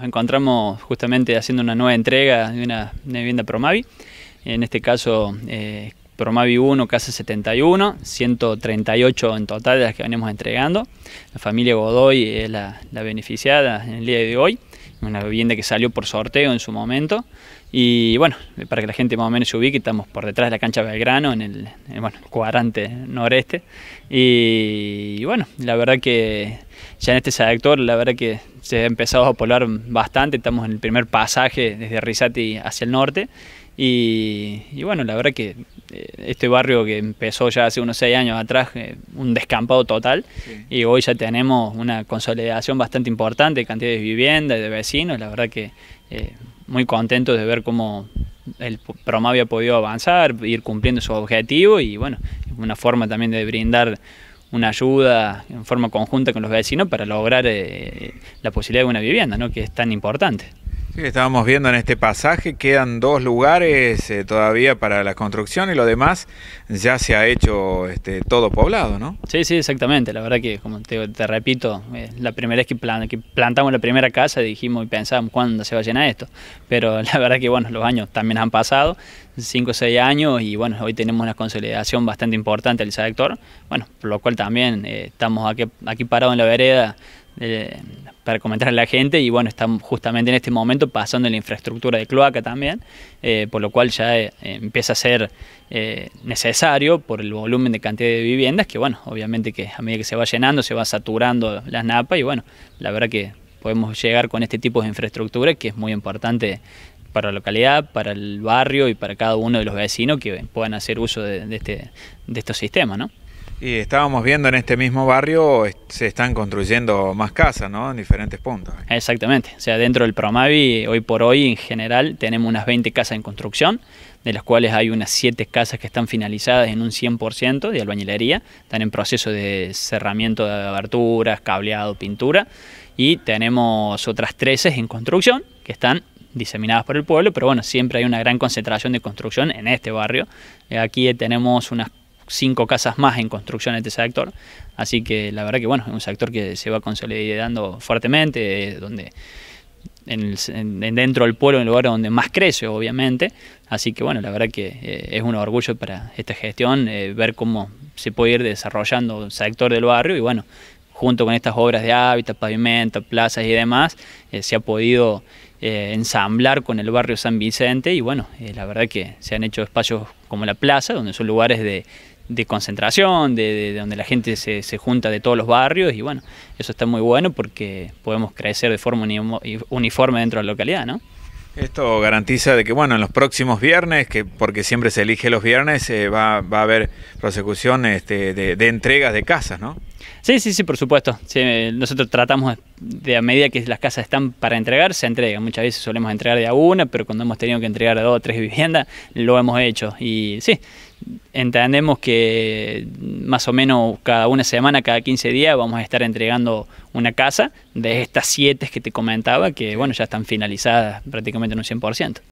Nos encontramos justamente haciendo una nueva entrega de una, vivienda Promavi, en este caso eh, Promavi 1, Casa 71, 138 en total de las que venimos entregando. La familia Godoy es la, beneficiada en el día de hoy, una vivienda que salió por sorteo en su momento. Y bueno, para que la gente más o menos se ubique, estamos por detrás de la cancha Belgrano, en el, cuadrante noreste. Y, y bueno, la verdad que ya en este sector, la verdad que se ha empezado a polar bastante, estamos en el primer pasaje desde Risati hacia el norte. Y, bueno, la verdad que eh, este barrio que empezó ya hace unos seis años atrás, eh, un descampado total, y hoy ya tenemos una consolidación bastante importante, cantidad de viviendas, de vecinos, la verdad que eh, muy contentos de ver cómo el Promavia ha podido avanzar, ir cumpliendo su objetivo y bueno, una forma también de brindar una ayuda en forma conjunta con los vecinos para lograr eh, la posibilidad de una vivienda, ¿no? que es tan importante estábamos viendo en este pasaje, quedan dos lugares eh, todavía para la construcción y lo demás ya se ha hecho este, todo poblado, ¿no? Sí, sí, exactamente. La verdad que, como te, repito, eh, la primera vez que, plantamos la primera casa dijimos y pensamos, cuándo se va a llenar esto. Pero la verdad que, bueno, los años también han pasado, 5 o 6 años, y bueno, hoy tenemos una consolidación bastante importante del sector, bueno, por lo cual también eh, estamos aquí, aquí parados en la vereda eh, para comentar a la gente y bueno, estamos justamente en este momento pasando la infraestructura de cloaca también, eh, por lo cual ya eh, empieza a ser necesario por el volumen de cantidad de viviendas, que bueno, obviamente que a medida que se va llenando, se va saturando las napas y bueno, la verdad que podemos llegar con este tipo de infraestructura que es muy importante para la localidad, para el barrio y para cada uno de los vecinos que puedan hacer uso de, de este, de estos sistemas, ¿no? Y estábamos viendo en este mismo barrio se están construyendo más casas, ¿no? En diferentes puntos. Exactamente. O sea, dentro del Promavi, hoy por hoy, en general, tenemos unas 20 casas en construcción, de las cuales hay unas 7 casas que están finalizadas en un 100% de albañilería. Están en proceso de cerramiento de aberturas, cableado, pintura. Y tenemos otras 13 en construcción que están diseminadas por el pueblo, pero bueno, siempre hay una gran concentración de construcción en este barrio. Eh, aquí tenemos unas cinco casas más en construcción en este sector. Así que la verdad que bueno, es un sector que se va consolidando fuertemente, donde dentro del pueblo, en el lugar donde más crece, obviamente. Así que bueno, la verdad que eh, es un orgullo para esta gestión eh, ver cómo se puede ir desarrollando un sector del barrio y bueno, junto con estas obras de hábitat, pavimentos, plazas y demás, eh, se ha podido ensamblar con el barrio San Vicente y bueno, la verdad que se han hecho espacios como la plaza, donde son lugares de de concentración, de, donde la gente se, junta de todos los barrios y bueno, eso está muy bueno porque podemos crecer de forma uniforme dentro de la localidad, ¿no? Esto garantiza de que, bueno, en los próximos viernes, que porque siempre se elige los viernes, eh, va, va, a haber prosecución este, de, de entregas de casas, ¿no? Sí, sí, sí, por supuesto. Eh, nosotros tratamos de a medida que las casas están para entregar, se entregan. Muchas veces solemos entregar de a una, pero cuando hemos tenido que entregar a dos o tres viviendas, lo hemos hecho. Y sí, entendemos que más o menos cada una semana, cada 15 días, vamos a estar entregando una casa de estas siete que te comentaba, que bueno, ya están finalizadas prácticamente en un 100%.